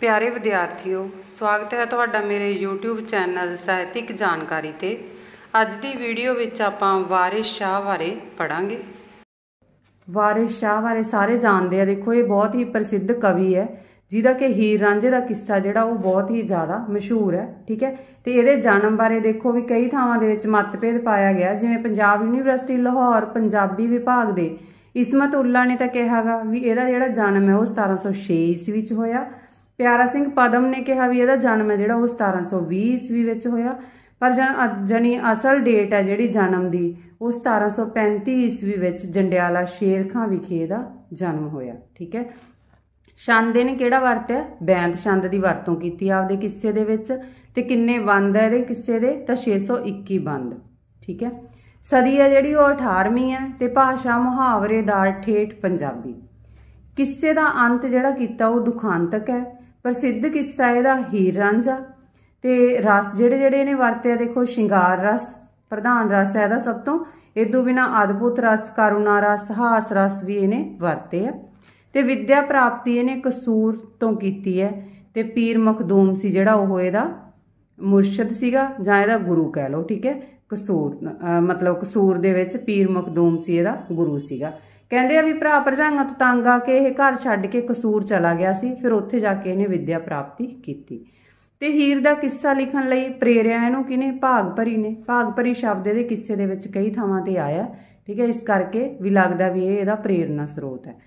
ਪਿਆਰੇ ਵਿਦਿਆਰਥੀਓ ਸਵਾਗਤ ਹੈ ਤੁਹਾਡਾ ਮੇਰੇ YouTube ਚੈਨਲ ਸਾਹਿਤਿਕ ਜਾਣਕਾਰੀ ਤੇ ਅੱਜ ਦੀ ਵੀਡੀਓ ਵਿੱਚ ਆਪਾਂ ਵਾਰਿਸ ਸ਼ਾਹ ਬਾਰੇ ਪੜਾਂਗੇ ਵਾਰਿਸ ਸ਼ਾਹ ਬਾਰੇ ਸਾਰੇ ਜਾਣਦੇ ਆ ਦੇਖੋ ਇਹ ਬਹੁਤ ਹੀ ਪ੍ਰਸਿੱਧ ਕਵੀ ਹੈ ਜਿਹਦਾ ਕਿ ਹੀਰ ਰਾਂਝੇ ਦਾ ਕਿੱਸਾ ਜਿਹੜਾ ਉਹ ਬਹੁਤ ਹੀ ਜ਼ਿਆਦਾ ਮਸ਼ਹੂਰ ਹੈ ਠੀਕ ਹੈ ਤੇ ਇਹਦੇ ਜਨਮ ਬਾਰੇ ਦੇਖੋ ਵੀ ਕਈ ਥਾਵਾਂ ਦੇ ਵਿੱਚ ਮਤਭੇਦ ਪਾਇਆ ਗਿਆ ਜਿਵੇਂ ਪੰਜਾਬ ਯੂਨੀਵਰਸਿਟੀ ਲਾਹੌਰ ਪੰਜਾਬੀ ਵਿਭਾਗ ਦੇ ਇਸਮਤ ਉੱਲਾ ਨੇ ਤਾਂ ਕਿਹਾਗਾ ਵੀ ਇਹਦਾ ਜਿਹੜਾ ਜਨਮ ਹੈ ਉਹ 1706 ਈਸਵੀ ਵਿੱਚ ਹੋਇਆ ਪਿਆਰਾ ਸਿੰਘ ਪਦਮ ਨੇ ਕਿਹਾ ਵੀ ਇਹਦਾ ਜਨਮ ਹੈ ਜਿਹੜਾ ਉਹ 1720 ਈਸਵੀ ਵਿੱਚ ਹੋਇਆ ਪਰ ਜਣੀ ਅਸਲ ਡੇਟ ਹੈ ਜਿਹੜੀ ਜਨਮ ਦੀ ਉਹ 1735 ਈਸਵੀ ਵਿੱਚ ਜੰਡਿਆਲਾ ਸ਼ੇਰਖਾਂ ਵਿਖੇ ਦਾ ਜਨਮ ਹੋਇਆ ਠੀਕ ਹੈ ਛੰਦੇ ਨੇ ਕਿਹੜਾ ਵਰਤਿਆ ਬੈਂਤ ਛੰਦ ਦੀ ਵਰਤੋਂ ਕੀਤੀ ਆਪਦੇ ਕਿੱਸੇ ਦੇ ਵਿੱਚ ਤੇ ਕਿੰਨੇ ਬੰਦ ਹੈ ਇਹਦੇ ਕਿੱਸੇ ਦੇ ਤਾਂ 621 ਬੰਦ ਠੀਕ ਹੈ ਸਦੀ ਹੈ ਜਿਹੜੀ ਉਹ 18ਵੀਂ ਹੈ ਤੇ ਭਾਸ਼ਾ ਮੁਹਾਵਰੇ ਦਾ ਠੇਠ ਪੰਜਾਬੀ ਕਿੱਸੇ ਦਾ ਅੰਤ ਜਿਹੜਾ ਕੀਤਾ ਉਹ ਦੁਖਾਂਤਕ ਹੈ ਪ੍ਰਸਿੱਧ ਕਿੱਸਾ ਇਹਦਾ ਹੀਰ ਰਾਂਝਾ ਤੇ ਰਸ ਜਿਹੜੇ ਜਿਹੜੇ ਇਹਨੇ ਵਰਤੇ ਆ ਦੇਖੋ ਸ਼ਿੰਗਾਰ ਰਸ ਪ੍ਰਧਾਨ ਰਸ ਹੈ ਇਹਦਾ ਸਭ ਤੋਂ ਇਸ ਤੋਂ ਬਿਨਾ ਅਦਭੁਤ ਰਸ ਕਰੁਣਾ ਰਸ ਹਾਸ ਰਸ ਵੀ ਇਹਨੇ ਵਰਤੇ ਆ ਤੇ ਵਿਦਿਆ ਪ੍ਰਾਪਤੀ ਇਹਨੇ ਕਸੂਰ ਤੋਂ ਕੀਤੀ ਹੈ ਤੇ ਪੀਰ ਮਖਦੂਮ ਸੀ ਜਿਹੜਾ ਉਹ ਇਹਦਾ ਮੁਰਸ਼ਿਦ ਸੀਗਾ ਜਾਂ ਇਹਦਾ ਗੁਰੂ ਕਹਿ ਲਓ ਠੀਕ ਹੈ ਕਸੂਰ ਮਤਲਬ ਕਸੂਰ ਦੇ ਵਿੱਚ ਪੀਰ ਮਖਦੂਮ ਸੀ ਇਹਦਾ ਗੁਰੂ ਸੀਗਾ ਕਹਿੰਦੇ ਆ ਵੀ ਭਰਾ ਭਰਜਾਈਆਂ ਤੋਂ ਤੰਗ ਆ ਕੇ ਇਹ ਘਰ ਛੱਡ ਕੇ ਕਸੂਰ ਚਲਾ ਗਿਆ ਸੀ ਫਿਰ ਉੱਥੇ ਜਾ ਕੇ ਇਹਨੇ ਵਿਦਿਆ ਪ੍ਰਾਪਤੀ ਕੀਤੀ ਤੇ ਹੀਰ ਦਾ ਕਿੱਸਾ ਲਿਖਣ ਲਈ ਪ੍ਰੇਰਿਆ ਇਹਨੂੰ ਕਿਨੇ ਭਾਗਪਰੀ ਨੇ ਭਾਗਪਰੀ ਸ਼ਬਦ ਦੇ ਕਿੱਸੇ ਦੇ ਵਿੱਚ ਕਈ ਥਾਵਾਂ ਤੇ ਆਇਆ ਠੀਕ ਹੈ ਇਸ ਕਰਕੇ ਵੀ ਲੱਗਦਾ ਵੀ ਇਹ ਇਹਦਾ ਪ੍ਰੇਰਣਾ ਸਰੋਤ ਹੈ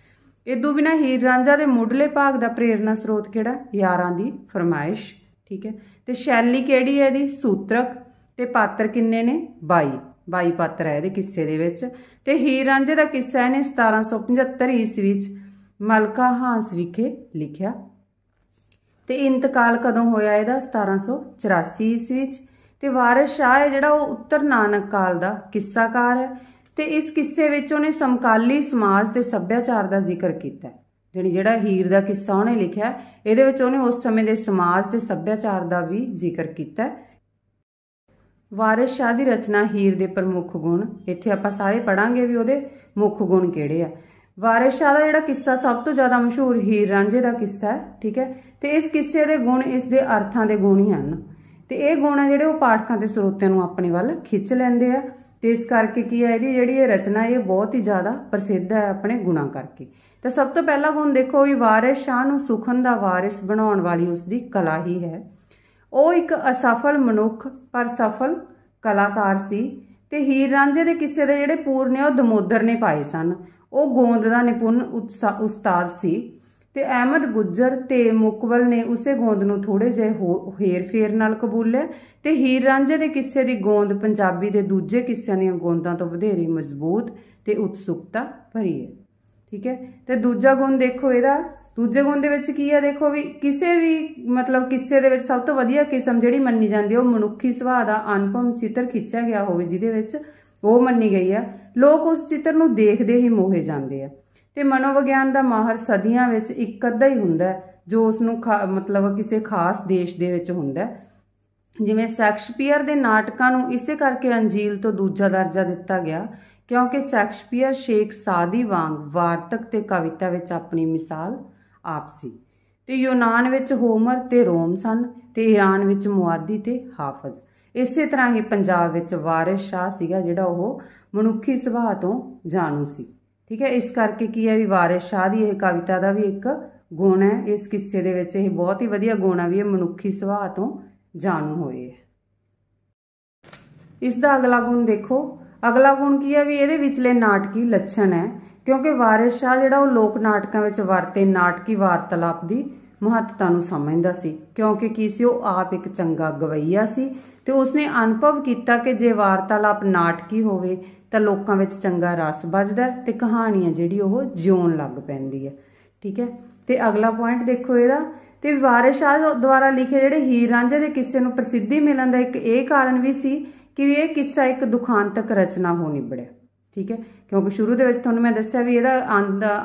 ਇਦੋਂ ਬਿਨਾ ਹੀਰ ਰਾਂਝਾ ਦੇ ਮੁੱਢਲੇ ਭਾਗ ਦਾ ਪ੍ਰੇਰਣਾ ਸਰੋਤ ਕਿਹੜਾ ਯਾਰਾਂ ਦੀ ਫਰਮਾਇਸ਼ ਠੀਕ ਹੈ ਤੇ ਸ਼ੈਲੀ ਕਿਹੜੀ ਹੈ ਇਹਦੀ ਸੂਤਰਕ ਤੇ ਪਾਤਰ ਕਿੰਨੇ ਨੇ 22 22 ਪਾਤਰ ਹੈ ਇਹਦੇ ਕਿੱਸੇ ਦੇ ਵਿੱਚ ਤੇ ਹੀਰ ਰਾਂਝੇ ਦਾ ਕਿੱਸਾ ਇਹਨੇ 1775 ਈਸਵੀ ਵਿੱਚ ਮਲਕਾ ਹਾਂਸ ਵਿਖੇ ਲਿਖਿਆ ਤੇ ਇੰਤਕਾਲ ਕਦੋਂ ਹੋਇਆ ਇਹਦਾ 1784 ਈਸਵੀ ਵਿੱਚ ਤੇ ਵਾਰਿਸ ਸ਼ਾਹ ਹੈ ਜਿਹੜਾ ਉਹ ਉੱਤਰ ਨਾਨਕ ਕਾਲ ਦਾ ਕਿੱਸਾਕਾਰ ਹੈ ਤੇ ਇਸ ਕਿੱਸੇ ਵਿੱਚ ਉਹਨੇ ਸਮਕਾਲੀ ਸਮਾਜ ਤੇ ਸੱਭਿਆਚਾਰ ਦਾ ਜ਼ਿਕਰ ਕੀਤਾ ਜਿਹੜੀ ਜਿਹੜਾ ਹੀਰ ਦਾ ਕਿੱਸਾ ਉਹਨੇ ਲਿਖਿਆ ਇਹਦੇ ਵਿੱਚ ਉਹਨੇ ਉਸ ਸਮੇਂ ਦੇ ਸਮਾਜ ਤੇ ਸੱਭਿਆਚਾਰ ਦਾ ਵੀ ਜ਼ਿਕਰ ਕੀਤਾ ਵਾਰਿਸ ਸ਼ਾਹ ਦੀ ਰਚਨਾ ਹੀਰ ਦੇ ਪ੍ਰਮੁੱਖ ਗੁਣ ਇੱਥੇ ਆਪਾਂ ਸਾਰੇ ਪੜਾਂਗੇ ਵੀ ਉਹਦੇ ਮੁੱਖ ਗੁਣ ਕਿਹੜੇ ਆ ਵਾਰਿਸ ਸ਼ਾਹ ਦਾ ਜਿਹੜਾ ਕਿੱਸਾ ਸਭ ਤੋਂ ਜ਼ਿਆਦਾ ਮਸ਼ਹੂਰ ਹੀਰ ਰਾਂਝੇ ਦਾ ਕਿੱਸਾ ਹੈ ਠੀਕ ਹੈ ਤੇ ਇਸ ਕਿੱਸੇ ਦੇ ਗੁਣ ਇਸ ਦੇ ਅਰਥਾਂ ਦੇ ਗੁਣ ਹੀ ਹਨ ਤੇ ਇਹ ਗੁਣ ਆ ਜਿਹੜੇ ਉਹ ਪਾਠਕਾਂ ਤੇ ਸਰੋਤਿਆਂ ਨੂੰ ਆਪਣੇ ਵੱਲ ਖਿੱਚ ਲੈਂਦੇ ਆ ਤੇ ਇਸ ਕਰਕੇ ਕੀ ਹੈ ਇਹਦੀ ਜਿਹੜੀ ਇਹ ਰਚਨਾ ਇਹ ਬਹੁਤ ਹੀ ਜ਼ਿਆਦਾ ਪ੍ਰਸਿੱਧ ਹੈ ਆਪਣੇ ਗੁਣਾ ਕਰਕੇ ਤਾਂ ਸਭ ਤੋਂ ਪਹਿਲਾ ਗੁਣ ਦੇਖੋ ਵੀ ਵਾਰਿਸ ਸ਼ਾਹ ਨੂੰ ਸੁਖਨ ਦਾ ਵਾਰਿਸ ਬਣਾਉਣ ਵਾਲੀ ਉਸ ਦੀ ਕਲਾ ਹੀ ਹੈ ਉਹ ਇੱਕ ਅਸਫਲ ਮਨੁੱਖ ਪਰ ਸਫਲ ਕਲਾਕਾਰ ਸੀ ਤੇ ਹੀਰ ਰਾਂਝੇ ਦੇ ਕਿੱਸੇ ਦੇ ਜਿਹੜੇ ਪੂਰ ਨੇ ਉਹ ਦਮੋਦਰ ਨੇ ਪਾਏ ਸਨ ਉਹ ਗੋਂਦ ਦਾ ਨਿਪੁੰਨ ਉਸਤਾਦ ਸੀ ਤੇ ਅਹਿਮਦ ਗੁੱਜਰ ਤੇ ਮੁਕਬਲ ਨੇ ਉਸੇ ਗੋਂਦ ਨੂੰ ਥੋੜੇ ਜਿਹੇ ਹੇਰ-ਫੇਰ ਨਾਲ ਕਬੂਲਿਆ ਤੇ ਹੀਰ ਰਾਂਝੇ ਦੇ ਕਿੱਸੇ ਦੀ ਗੋਂਦ ਪੰਜਾਬੀ ਦੇ ਦੂਜੇ ਕਿੱਸਿਆਂ ਦੀਆਂ ਗੋਂਦਾਂ ਤੋਂ ਵਧੇਰੇ ਮਜ਼ਬੂਤ ਤੇ ਉਤਸੁਕਤਾ ਭਰੀ ਹੈ ਠੀਕ ਹੈ ਤੇ ਦੂਜਾ ਗੁਣ ਦੇਖੋ ਇਹਦਾ ਦੂਜੇ ਗੁਣ ਦੇ ਵਿੱਚ ਕੀ ਹੈ ਦੇਖੋ ਵੀ ਕਿਸੇ ਵੀ ਮਤਲਬ ਕਿਸੇ ਦੇ ਵਿੱਚ ਸਭ ਤੋਂ ਵਧੀਆ ਕਿਸਮ ਜਿਹੜੀ ਮੰਨੀ ਜਾਂਦੀ ਉਹ ਮਨੁੱਖੀ ਸੁਭਾਅ ਦਾ ਅਨਪਮ ਚਿੱਤਰ ਖਿੱਚਿਆ ਗਿਆ ਹੋਵੇ ਜਿਹਦੇ ਵਿੱਚ ਉਹ ਮੰਨੀ ਗਈ ਆ ਲੋਕ ਉਸ ਚਿੱਤਰ ਨੂੰ ਦੇਖਦੇ ਹੀ ਮੋਹੇ ਜਾਂਦੇ ਆ ਤੇ ਮਨੋਵਿਗਿਆਨ ਦਾ ਮਾਹਰ ਸਦੀਆਂ ਵਿੱਚ ਇੱਕ ਅੱਧਾ ਹੀ ਹੁੰਦਾ ਜੋ ਉਸ ਨੂੰ ਮਤਲਬ ਕਿਸੇ ਖਾਸ ਦੇਸ਼ ਦੇ ਵਿੱਚ ਹੁੰਦਾ ਜਿਵੇਂ ਸ਼ੈਕਸਪੀਅਰ ਦੇ ਨਾਟਕਾਂ ਨੂੰ ਇਸੇ ਕਰਕੇ ਅੰਜੀਲ ਤੋਂ ਦੂਜਾ ਦਰਜਾ ਦਿੱਤਾ ਗਿਆ ਕਿਉਂਕਿ ਸ਼ੈਕਸਪੀਅਰ ਸ਼ੇਖ ਸਾਦੀ ਵਾਂਗ ਵਾਰਤਕ ਤੇ ਕਵਿਤਾ ਵਿੱਚ ਆਪਣੀ ਮਿਸਾਲ ਆਪ ਸੀ ਤੇ ਯੂਨਾਨ ਵਿੱਚ ਹੋਮਰ ਤੇ ਰੋਮ ਸਨ ਤੇ ਈਰਾਨ ਵਿੱਚ ਮੁਆਦੀ ਤੇ ਹਾਫਜ਼ ਇਸੇ ਤਰ੍ਹਾਂ ਹੀ ਪੰਜਾਬ ਵਿੱਚ ਵਾਰਿਸ ਸ਼ਾਹ ਸੀਗਾ ਜਿਹੜਾ ਉਹ ਮਨੁੱਖੀ ਸੁਭਾਅ ਤੋਂ ਜਾਣੂ ਸੀ ਠੀਕ ਹੈ ਇਸ ਕਰਕੇ ਕੀ ਹੈ ਵੀ ਵਾਰਿਸ ਸ਼ਾਹ ਦੀ ਇਹ ਕਵਿਤਾ ਦਾ ਵੀ ਇੱਕ ਗੁਣ ਹੈ ਇਸ ਕਿੱਸੇ ਦੇ ਵਿੱਚ ਇਹ ਬਹੁਤ ਹੀ ਵਧੀਆ ਗੁਣ ਆ ਵੀ ਇਹ ਮਨੁੱਖੀ ਸੁਭਾਅ ਤੋਂ ਜਾਣੂ ਹੋਏ ਇਸ ਦਾ ਅਗਲਾ ਗੁਣ ਦੇਖੋ ਅਗਲਾ ਗੁਣ ਕੀ ਹੈ ਵੀ ਇਹਦੇ ਵਿਚਲੇ ਨਾਟਕੀ ਲੱਛਣ ਹੈ ਕਿਉਂਕਿ ਵਾਰਿਸ ਸ਼ਾਹ ਜਿਹੜਾ ਉਹ ਲੋਕ ਨਾਟਕਾਂ ਵਿੱਚ ਵਰਤੇ ਨਾਟਕੀ ਵਾਰਤਾਲਾਪ ਦੀ ਮਹੱਤਤਾ ਨੂੰ ਸਮਝਦਾ ਸੀ ਕਿਉਂਕਿ ਕੀ ਸੀ ਉਹ ਆਪ ਇੱਕ ਚੰਗਾ ਗਵਈਆ ਸੀ ਤੇ ਉਸਨੇ ਅਨੁਭਵ ਕੀਤਾ ਕਿ ਜੇ ਵਾਰਤਾਲਾਪ ਨਾਟਕੀ ਹੋਵੇ ਤਾਂ ਲੋਕਾਂ ਵਿੱਚ ਚੰਗਾ ਰਸ ਵੱਜਦਾ ਤੇ ਕਹਾਣੀਆਂ ਜਿਹੜੀ ਉਹ ਜਿਉਣ ਲੱਗ ਪੈਂਦੀ ਹੈ ਠੀਕ ਹੈ ਤੇ ਅਗਲਾ ਪੁਆਇੰਟ ਦੇਖੋ ਇਹਦਾ ਤੇ ਵਾਰਿਸ ਸ਼ਾਹ ਦੁਆਰਾ ਲਿਖੇ ਜਿਹੜੇ ਹੀਰ ਰਾਂਝੇ ਦੇ ਕਿੱਸੇ ਨੂੰ ਪ੍ਰਸਿੱਧੀ ਮਿਲਣ ਦਾ ਇੱਕ ਇਹ ਕਾਰਨ ਵੀ ਸੀ ਕਿ ਇਹ ਕਿੱਸਾ ਇੱਕ ਦੁਖਾਂਤਕ ਰਚਨਾ ਹੋ ਨਿਬੜਿਆ ਠੀਕ ਹੈ ਕਿਉਂਕਿ ਸ਼ੁਰੂ ਦੇ ਵਿੱਚ ਤੁਹਾਨੂੰ ਮੈਂ ਦੱਸਿਆ ਵੀ ਇਹਦਾ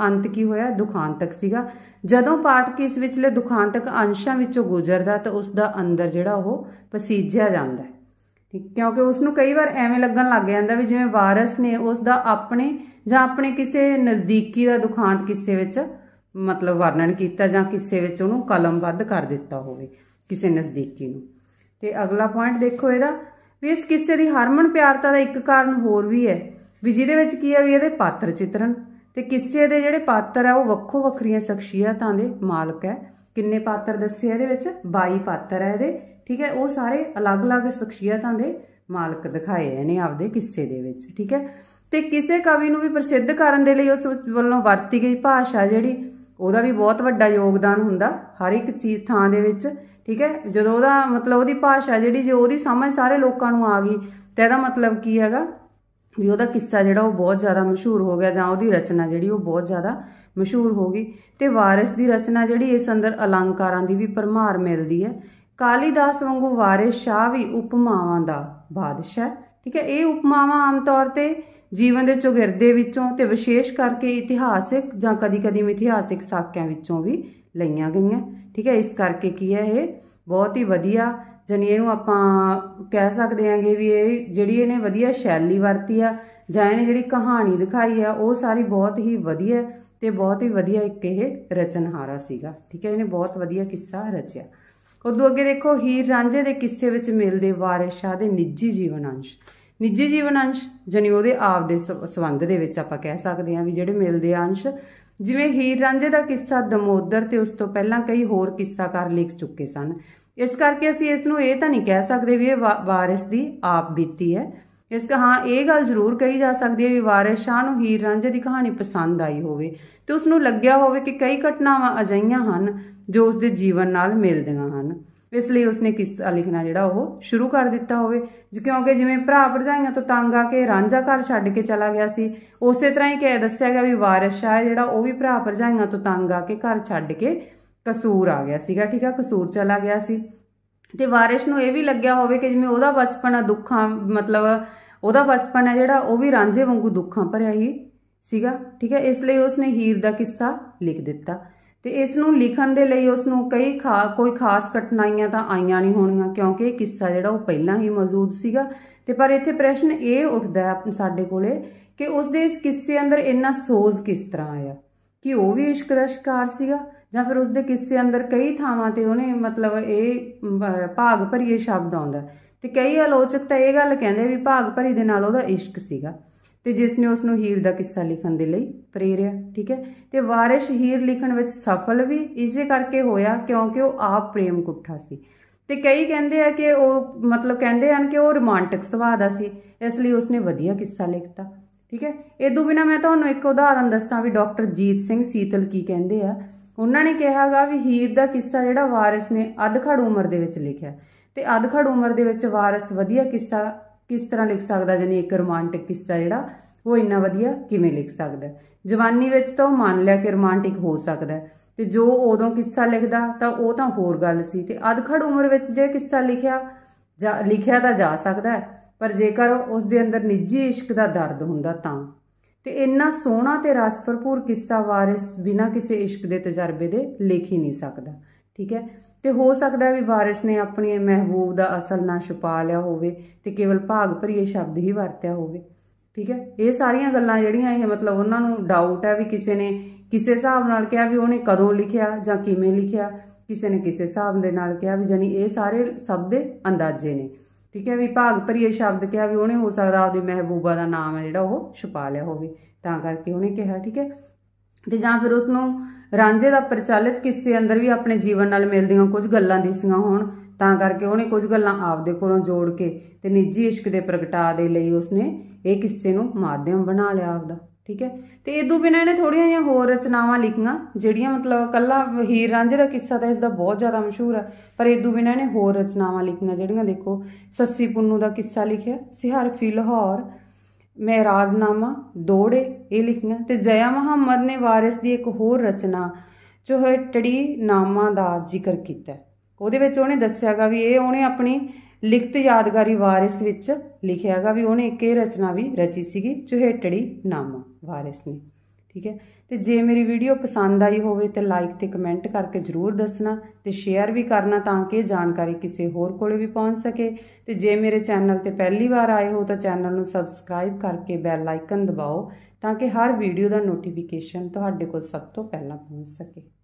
ਅੰਤ ਕੀ ਹੋਇਆ ਦੁਖਾਂਤਕ ਸੀਗਾ ਜਦੋਂ ਪਾਠ ਇਸ ਵਿੱਚਲੇ ਦੁਖਾਂਤਕ ਅੰਸ਼ਾਂ ਵਿੱਚੋਂ ਗੁਜ਼ਰਦਾ ਤਾਂ ਉਸ ਦਾ ਅੰਦਰ ਜਿਹੜਾ ਉਹ ਪਸੀਜਿਆ ਜਾਂਦਾ ਠੀਕ ਕਿਉਂਕਿ ਉਸ ਨੂੰ ਕਈ ਵਾਰ ਐਵੇਂ ਲੱਗਣ ਲੱਗ ਜਾਂਦਾ ਵੀ ਜਿਵੇਂ ਵਾਰਸ ਨੇ ਉਸ ਦਾ ਆਪਣੇ ਜਾਂ ਆਪਣੇ ਕਿਸੇ ਨਜ਼ਦੀਕੀ ਦਾ ਦੁਖਾਂਤ ਕਿਸੇ ਵਿੱਚ ਮਤਲਬ ਵਰਣਨ ਕੀਤਾ ਜਾਂ ਕਿਸੇ ਵਿੱਚ ਉਹਨੂੰ ਕਲਮਬੱਧ ਕਰ ਦਿੱਤਾ ਹੋਵੇ ਕਿਸੇ ਨਜ਼ਦੀਕੀ ਨੂੰ ਤੇ ਅਗਲਾ ਪੁਆਇੰਟ ਦੇਖੋ ਇਹਦਾ ਵੀ ਇਸ ਕਿੱਸੇ ਦੀ ਹਰਮਨ ਪਿਆਰਤਾ ਦਾ ਇੱਕ ਕਾਰਨ ਹੋਰ ਵੀ ਹੈ ਵੀ ਜਿਹਦੇ ਵਿੱਚ ਕੀ ਹੈ ਵੀ ਇਹਦੇ ਪਾਤਰ ਚਿਤਰਨ ਤੇ ਕਿੱਸੇ ਦੇ ਜਿਹੜੇ ਪਾਤਰ ਆ ਉਹ ਵੱਖੋ ਵੱਖਰੀਆਂ ਸ਼ਖਸੀਅਤਾਂ ਦੇ ਮਾਲਕ ਹੈ ਕਿੰਨੇ ਪਾਤਰ ਦੱਸੇ ਇਹਦੇ ਵਿੱਚ 22 ਪਾਤਰ ਹੈ ਇਹਦੇ ਠੀਕ ਹੈ ਉਹ ਸਾਰੇ ਅਲੱਗ-ਅਲੱਗ ਸ਼ਖਸੀਅਤਾਂ ਦੇ ਮਾਲਕ ਦਿਖਾਏ ਇਹਨੇ ਆਪਦੇ ਕਿੱਸੇ ਦੇ ਵਿੱਚ ਠੀਕ ਹੈ ਤੇ ਕਿਸੇ ਕਵੀ ਨੂੰ ਵੀ ਪ੍ਰਸਿੱਧ ਕਰਨ ਦੇ ਲਈ ਉਸ ਵੱਲੋਂ ਵਰਤੀ ਗਈ ਭਾਸ਼ਾ ਜਿਹੜੀ ਉਹਦਾ ਵੀ ਬਹੁਤ ਵੱਡਾ ਯੋਗਦਾਨ ਹੁੰਦਾ ਹਰ ਇੱਕ ਚੀਜ਼ ਥਾਂ ਦੇ ਵਿੱਚ ਠੀਕ ਹੈ ਜਦੋਂ ਉਹਦਾ ਮਤਲਬ ਉਹਦੀ ਭਾਸ਼ਾ ਜਿਹੜੀ ਜੇ ਉਹਦੀ ਸਮਝ ਸਾਰੇ ਲੋਕਾਂ ਨੂੰ ਆ ਗਈ ਤੇ ਇਹਦਾ ਮਤਲਬ ਕੀ ਹੈਗਾ ਵੀ ਉਹਦਾ ਕਿੱਸਾ ਜਿਹੜਾ ਉਹ ਬਹੁਤ ਜ਼ਿਆਦਾ ਮਸ਼ਹੂਰ ਹੋ ਗਿਆ ਜਾਂ ਉਹਦੀ ਰਚਨਾ ਜਿਹੜੀ ਉਹ ਬਹੁਤ ਜ਼ਿਆਦਾ ਮਸ਼ਹੂਰ ਹੋ ਗਈ ਤੇ ਵਾਰਿਸ ਦੀ ਰਚਨਾ ਜਿਹੜੀ ਇਸ ਅੰਦਰ ਅਲੰਕਾਰਾਂ ਦੀ ਵੀ ਪਰਮਾਰ ਮਿਲਦੀ ਹੈ ਕਾਲੀਦਾਸ ਵਾਂਗੂ ਵਾਰਿਸ ਸ਼ਾਹ ਵੀ ਉਪਮਾਵਾਂ ਦਾ ਬਾਦਸ਼ਾਹ ਠੀਕ ਹੈ ਇਹ ਉਪਮਾਵਾਂ ਆਮ ਤੌਰ ਤੇ ਜੀਵਨ ਦੇ ਚੁਗਿਰਦੇ ਵਿੱਚੋਂ ਤੇ ਵਿਸ਼ੇਸ਼ ਕਰਕੇ ਇਤਿਹਾਸਿਕ ਜਾਂ ਕਦੀ-ਕਦੀ ਮਿਥਿਹਾਸਿਕ ਸਾਕਿਆਂ ਵਿੱਚੋਂ ਵੀ ਲਈਆਂ ਗਈਆਂ ਠੀਕ ਹੈ ਇਸ ਕਰਕੇ ਕੀ ਹੈ ਇਹ ਬਹੁਤ ਹੀ ਵਧੀਆ ਜਾਨੀ ਇਹਨੂੰ ਆਪਾਂ ਕਹਿ ਸਕਦੇ ਹਾਂਗੇ ਵੀ ਇਹ ਜਿਹੜੀ ਇਹਨੇ ਵਧੀਆ ਸ਼ੈਲੀ ਵਰਤੀ ਆ ਜਾਂ ਇਹਨੇ ਜਿਹੜੀ ਕਹਾਣੀ ਦਿਖਾਈ ਆ ਉਹ ਸਾਰੀ ਬਹੁਤ ਹੀ ਵਧੀਆ ਤੇ ਬਹੁਤ ਹੀ ਵਧੀਆ ਇੱਕ ਇਹ ਰਚਨਹਾਰਾ ਸੀਗਾ ਠੀਕ ਹੈ ਇਹਨੇ ਬਹੁਤ ਵਧੀਆ ਕਿੱਸਾ ਰਚਿਆ ਉਦੋਂ ਅੱਗੇ ਦੇਖੋ ਹੀਰ ਰਾਂਝੇ ਦੇ ਕਿੱਸੇ ਵਿੱਚ ਮਿਲਦੇ ਵਾਰਿਸ ਸ਼ਾਹ ਦੇ ਨਿੱਜੀ ਜੀਵਨ ਅੰਸ਼ ਨਿੱਜੀ ਜੀਵਨ ਅੰਸ਼ ਜਾਨੀ ਉਹਦੇ ਆਪ ਦੇ ਸਬੰਧ ਦੇ ਵਿੱਚ ਆਪਾਂ ਕਹਿ ਸਕਦੇ ਹਾਂ ਵੀ ਜਿਹੜੇ ਮਿਲਦੇ ਆ ਅੰਸ਼ ਜਿਵੇਂ ਹੀਰ ਰਾਂਝੇ ਦਾ ਕਿੱਸਾ ਦਮੋਦਰ ਤੇ ਉਸ ਤੋਂ ਪਹਿਲਾਂ ਕਈ ਹੋਰ ਕਿੱਸਾਕਾਰ ਲਿਖ ਚੁੱਕੇ ਸਨ ਇਸ ਕਰਕੇ ਅਸੀਂ ਇਸ ਨੂੰ ਇਹ ਤਾਂ ਨਹੀਂ ਕਹਿ ਸਕਦੇ ਵੀ ਇਹ ਵਾਰਿਸ ਦੀ ਆਪ ਬੀਤੀ ਹੈ ਇਸ ਹਾਂ ਇਹ ਗੱਲ ਜ਼ਰੂਰ ਕਹੀ ਜਾ ਸਕਦੀ ਹੈ ਵੀ ਵਾਰਿਸ ਸ਼ਾਹ ਨੂੰ ਹੀਰ ਰਾਂਝੇ ਦੀ ਕਹਾਣੀ ਪਸੰਦ ਆਈ ਹੋਵੇ ਤੇ ਉਸ ਨੂੰ ਲੱਗਿਆ ਹੋਵੇ ਕਿ ਕਈ ਘਟਨਾਵਾਂ ਅਜਈਆਂ ਹਨ ਜੋ ਉਸ ਦੇ ਜੀਵਨ ਨਾਲ ਮਿਲਦੀਆਂ ਹਨ ਇਸ ਲਈ ਉਸਨੇ ਕਿੱਸਾ ਲਿਖਣਾ ਜਿਹੜਾ ਉਹ ਸ਼ੁਰੂ ਕਰ ਦਿੱਤਾ ਹੋਵੇ ਕਿਉਂਕਿ ਜਿਵੇਂ ਭਰਾ ਭਰਜਾਈਆਂ ਤੋਂ ਤੰਗ ਆ ਕੇ ਰਾਂਝਾ ਘਰ ਛੱਡ ਕੇ ਚਲਾ ਗਿਆ ਸੀ ਉਸੇ ਤਰ੍ਹਾਂ ਹੀ ਕਹਿ ਦੱਸਿਆ ਗਿਆ ਵੀ ਵਾਰਿਸ ਸ਼ਾਹ ਜਿਹੜਾ ਉਹ ਵੀ ਭਰਾ ਭਰਜਾਈਆਂ ਤੋਂ ਤੰਗ ਆ ਕੇ ਘਰ ਛੱਡ ਕੇ ਕਸੂਰ ਆ ਗਿਆ ਸੀਗਾ ਠੀਕ ਆ ਕਸੂਰ ਚਲਾ ਗਿਆ ਸੀ ਤੇ ਵਾਰਿਸ ਨੂੰ ਇਹ ਵੀ ਲੱਗਿਆ ਹੋਵੇ ਕਿ ਜਿਵੇਂ ਉਹਦਾ ਬਚਪਨ ਆ ਦੁੱਖਾਂ ਮਤਲਬ ਉਹਦਾ ਬਚਪਨ ਆ ਜਿਹੜਾ ਉਹ ਵੀ ਰਾਂਝੇ ਵਾਂਗੂ ਦੁੱਖਾਂ ਭਰਿਆ ਹੀ ਸੀਗਾ ਠੀਕ ਹੈ ਇਸ ਲਈ ਉਸਨੇ ਹੀਰ ਦਾ ਕਿੱਸਾ ਲਿਖ ਦਿੱਤਾ ਤੇ ਇਸ ਨੂੰ ਲਿਖਣ ਦੇ ਲਈ ਉਸ ਨੂੰ ਕਈ ਕੋਈ ਖਾਸ ਕਠਿਨਾਈਆਂ ਤਾਂ ਆਈਆਂ ਨਹੀਂ ਹੋਣੀਆਂ ਕਿਉਂਕਿ ਇਹ ਕਿੱਸਾ ਜਿਹੜਾ ਉਹ ਪਹਿਲਾਂ ਹੀ ਮੌਜੂਦ ਸੀਗਾ ਤੇ ਪਰ ਇੱਥੇ ਪ੍ਰਸ਼ਨ ਇਹ ਉੱਠਦਾ ਸਾਡੇ ਕੋਲੇ ਕਿ ਉਸ ਦੇ ਇਸ ਕਿੱਸੇ ਅੰਦਰ ਇੰਨਾ ਸੋਜ਼ ਕਿਸ ਤਰ੍ਹਾਂ ਆਇਆ ਕਿ ਉਹ ਵੀ ਇਸ਼ਕ ਦਾ ਸ਼ਿਕਾਰ ਸੀਗਾ ਜਾਂ ਫਿਰ ਉਸ ਦੇ ਕਿੱਸੇ ਅੰਦਰ ਕਈ ਥਾਵਾਂ ਤੇ ਉਹਨੇ ਮਤਲਬ ਇਹ ਭਾਗ ਭਰੀਏ ਸ਼ਬਦ ਆਉਂਦਾ ਤੇ ਕਈ ਆਲੋਚਕ ਤਾਂ ਇਹ ਗੱਲ ਕਹਿੰਦੇ ਵੀ ਭਾਗ ਭਰੀ ਦੇ ਨਾਲ ਉਹਦਾ ਇਸ਼ਕ ਸੀਗਾ ਤੇ ਜਿਸ ਨੇ ਉਸ ਨੂੰ ਹੀਰ ਦਾ ਕਿੱਸਾ ਲਿਖਣ ਦੇ ਲਈ ਪ੍ਰੇਰਿਆ ਠੀਕ ਹੈ ਤੇ ਵਾਰਿਸ਼ ਹੀਰ ਲਿਖਣ ਵਿੱਚ ਸਫਲ ਵੀ ਇਸੇ ਕਰਕੇ ਹੋਇਆ ਕਿਉਂਕਿ ਉਹ ਆਪ ਪ੍ਰੇਮ ਕੁੱਠਾ ਸੀ ਤੇ ਕਈ ਕਹਿੰਦੇ ਆ ਕਿ ਉਹ ਮਤਲਬ ਕਹਿੰਦੇ ਹਨ ਕਿ ਉਹ ਰੋਮਾਂਟਿਕ ਸੁਭਾਅ ਦਾ ਸੀ ਇਸ ਲਈ ਉਸ ਨੇ ਵਧੀਆ ਕਿੱਸਾ ਲਿਖਤਾ ਠੀਕ ਹੈ ਇਦੋਂ ਬਿਨਾ ਮੈਂ ਤੁਹਾਨੂੰ ਇੱਕ ਉਦਾਹਰਨ ਦੱਸਾਂ ਵੀ ਡਾਕਟਰ ਜੀਤ ਸਿੰਘ ਸੀਤਲ ਕੀ ਕਹਿੰਦੇ ਆ ਉਹਨਾਂ ਨੇ ਕਿਹਾਗਾ ਵੀ ਹੀਰ ਦਾ ਕਿੱਸਾ ਜਿਹੜਾ ਵਾਰਿਸ ਨੇ ਅਧਖੜ ਉਮਰ ਦੇ ਵਿੱਚ ਲਿਖਿਆ ਤੇ ਅਧਖੜ ਉਮਰ ਦੇ ਵਿੱਚ ਵਾਰਿਸ ਵਧੀਆ ਕਿੱਸਾ ਕਿਸ ਤਰ੍ਹਾਂ ਲਿਖ ਸਕਦਾ ਜਾਨੀ ਇੱਕ ਰੋਮਾਂਟਿਕ ਕਿੱਸਾ ਜਿਹੜਾ ਉਹ ਇੰਨਾ ਵਧੀਆ ਕਿਵੇਂ ਲਿਖ ਸਕਦਾ ਜਵਾਨੀ ਵਿੱਚ ਤਾਂ ਉਹ ਮੰਨ ਲਿਆ ਕਿ ਰੋਮਾਂਟਿਕ ਹੋ ਸਕਦਾ ਤੇ ਜੋ ਉਦੋਂ ਕਿੱਸਾ ਲਿਖਦਾ ਤਾਂ ਉਹ ਤਾਂ ਹੋਰ ਗੱਲ ਸੀ ਤੇ ਅਧਖੜ ਉਮਰ ਵਿੱਚ ਜੇ ਕਿੱਸਾ ਲਿਖਿਆ ਲਿਖਿਆ ਤਾਂ ਜਾ ਸਕਦਾ ਹੈ ਪਰ ਜੇਕਰ ਉਸ ਦੇ ਅੰਦਰ ਨਿੱਜੀ ਇਸ਼ਕ ਦਾ ਦਰਦ ਹੁੰਦਾ ਤਾਂ ਤੇ ਇੰਨਾ ਸੋਹਣਾ ਤੇ ਰਸ ਭਰਪੂਰ ਕਿੱਸਾ ਵਾਰਿਸ ਬਿਨਾਂ ਕਿਸੇ ਇਸ਼ਕ ਦੇ ਤਜਰਬੇ ਦੇ ਲਿਖ ਹੀ ਨਹੀਂ ਸਕਦਾ ਠੀਕ ਹੈ ਤੇ ਹੋ ਸਕਦਾ ਵੀ ਵਾਰਿਸ ਨੇ ਆਪਣੇ ਮਹਿਬੂਬ ਦਾ ਅਸਲ ਨਾਂ ਛੁਪਾ ਲਿਆ ਹੋਵੇ ਤੇ ਕੇਵਲ ਭਾਗ ਭਰੀਏ ਸ਼ਬਦ ਹੀ ਵਰਤਿਆ ਹੋਵੇ ਠੀਕ ਹੈ ਇਹ ਸਾਰੀਆਂ ਗੱਲਾਂ ਜਿਹੜੀਆਂ ਇਹ ਮਤਲਬ ਉਹਨਾਂ ਨੂੰ ਡਾਊਟ ਹੈ ਵੀ ਕਿਸੇ ਨੇ ਕਿਸੇ ਹਿਸਾਬ ਨਾਲ ਕਿਹਾ ਵੀ ਉਹਨੇ ਕਦੋਂ ਲਿਖਿਆ ਜਾਂ ਕਿਵੇਂ ਲਿਖਿਆ ਕਿਸੇ ਨੇ ਕਿਸੇ ਹਿਸਾਬ ਦੇ ਨਾਲ ਕਿਹਾ ਵੀ ਜਾਨੀ ਇਹ ਸਾਰੇ ਸਭ ਦੇ ਅੰਦਾਜ਼ੇ ਨੇ ਠੀਕ ਹੈ ਵੀ ਭਾਗ ਭਰੀਏ ਸ਼ਬਦ ਕਿਹਾ ਵੀ ਉਹਨੇ ਹੋ ਸਕਦਾ ਆਪਦੀ ਮਹਿਬੂਬਾ ਦਾ ਨਾਮ ਹੈ ਜਿਹੜਾ ਉਹ ਛੁਪਾ ਲਿਆ ਹੋਵੇ ਤਾਂ ਕਰਕੇ ਉਹਨੇ ਕਿਹਾ ਠੀਕ ਹੈ ਤੇ ਜਾਂ ਫਿਰ ਉਸ ਨੂੰ ਰਾਂਝੇ ਦਾ ਪ੍ਰਚਲਿਤ ਕਿਸੇ ਅੰਦਰ ਵੀ ਆਪਣੇ ਜੀਵਨ ਨਾਲ ਮਿਲਦੀਆਂ ਕੁਝ ਗੱਲਾਂ ਦਿਸੀਆਂ ਹੋਣ ਤਾਂ ਕਰਕੇ ਉਹਨੇ ਕੁਝ ਗੱਲਾਂ ਆਪਦੇ ਕੋਲੋਂ ਜੋੜ ਕੇ ਤੇ ਨਿੱਜੀ ਇਸ਼ਕ ਦੇ ਪ੍ਰਗਟਾ ਦੇ ਲਈ ਉਸਨੇ ਇਹ ਕਿੱਸੇ ਨੂੰ ਮਾਧਿਅਮ ਬਣਾ ਲਿਆ ਆਪਦਾ ਠੀਕ ਹੈ ਤੇ ਇਹ ਤੋਂ ਬਿਨਾਂ ਇਹਨੇ ਥੋੜੀਆਂ ਜਿਹੀਆਂ ਹੋਰ ਰਚਨਾਵਾਂ ਲਿਖੀਆਂ ਜਿਹੜੀਆਂ ਮਤਲਬ ਕੱਲਾ ਹੀਰ ਰਾਂਝੇ ਦਾ ਕਿੱਸਾ ਤਾਂ ਇਸ ਦਾ ਬਹੁਤ ਜ਼ਿਆਦਾ ਮਸ਼ਹੂਰ ਹੈ ਪਰ ਇਹ ਤੋਂ ਬਿਨਾਂ ਇਹਨੇ ਹੋਰ ਰਚਨਾਵਾਂ ਲਿਖੀਆਂ ਜਿਹੜੀਆਂ ਦੇਖੋ ਸੱਸੀ ਪੁੰਨੂ ਦਾ ਕਿੱਸਾ ਲਿਖਿਆ ਸਿਹਾਰ ਫਿਲਹੌਰ ਮਹਿਰਾਜ਼ਨਾਮਾ ਦੋੜੇ ਇਹ ਲਿਖੀਆਂ ਤੇ ਜ਼ਯਾ ਮੁਹੰਮਦ ਨੇ ਵਾਰਿਸ ਦੀ ਇੱਕ ਹੋਰ ਰਚਨਾ ਜੋ ਹੈ ਟੜੀ ਨਾਮਾ ਦਾ ਜ਼ਿਕਰ ਕੀਤਾ ਉਹਦੇ ਵਿੱਚ ਉਹਨੇ ਦੱਸਿਆਗਾ ਵੀ ਇਹ ਉਹਨੇ ਆਪਣੀ ਲਿਖਤ ਯਾਦਗਾਰੀ ਵਾਰਿਸ ਵਿੱਚ ਲਿਖਿਆਗਾ ਵੀ ਉਹਨੇ ਇੱਕ ਇਹ ਰਚਨਾ ਵੀ ਰਚੀ ਸੀਗੀ ਟੜੀ ਨਾਮਾ ਵਾਰਿਸ ਨੇ ਠੀਕ ਹੈ ਤੇ ਜੇ ਮੇਰੀ ਵੀਡੀਓ ਪਸੰਦ ਆਈ ਹੋਵੇ ਤੇ ਲਾਈਕ ਤੇ ਕਮੈਂਟ ਕਰਕੇ ਜਰੂਰ ਦੱਸਣਾ ਤੇ ਸ਼ੇਅਰ ਵੀ ਕਰਨਾ ਤਾਂ ਕਿ ਜਾਣਕਾਰੀ ਕਿਸੇ ਹੋਰ ਕੋਲੇ ਵੀ ਪਹੁੰਚ ਸਕੇ ਤੇ ਜੇ ਮੇਰੇ ਚੈਨਲ ਤੇ ਪਹਿਲੀ ਵਾਰ ਆਏ ਹੋ ਤਾਂ ਚੈਨਲ ਨੂੰ ਸਬਸਕ੍ਰਾਈਬ ਕਰਕੇ ਬੈਲ ਆਈਕਨ ਦਬਾਓ ਤਾਂ ਕਿ ਹਰ ਵੀਡੀਓ ਦਾ ਨੋਟੀਫਿਕੇਸ਼ਨ ਤੁਹਾਡੇ ਕੋਲ ਸਭ ਤੋਂ ਪਹਿਲਾਂ ਪਹੁੰਚ ਸਕੇ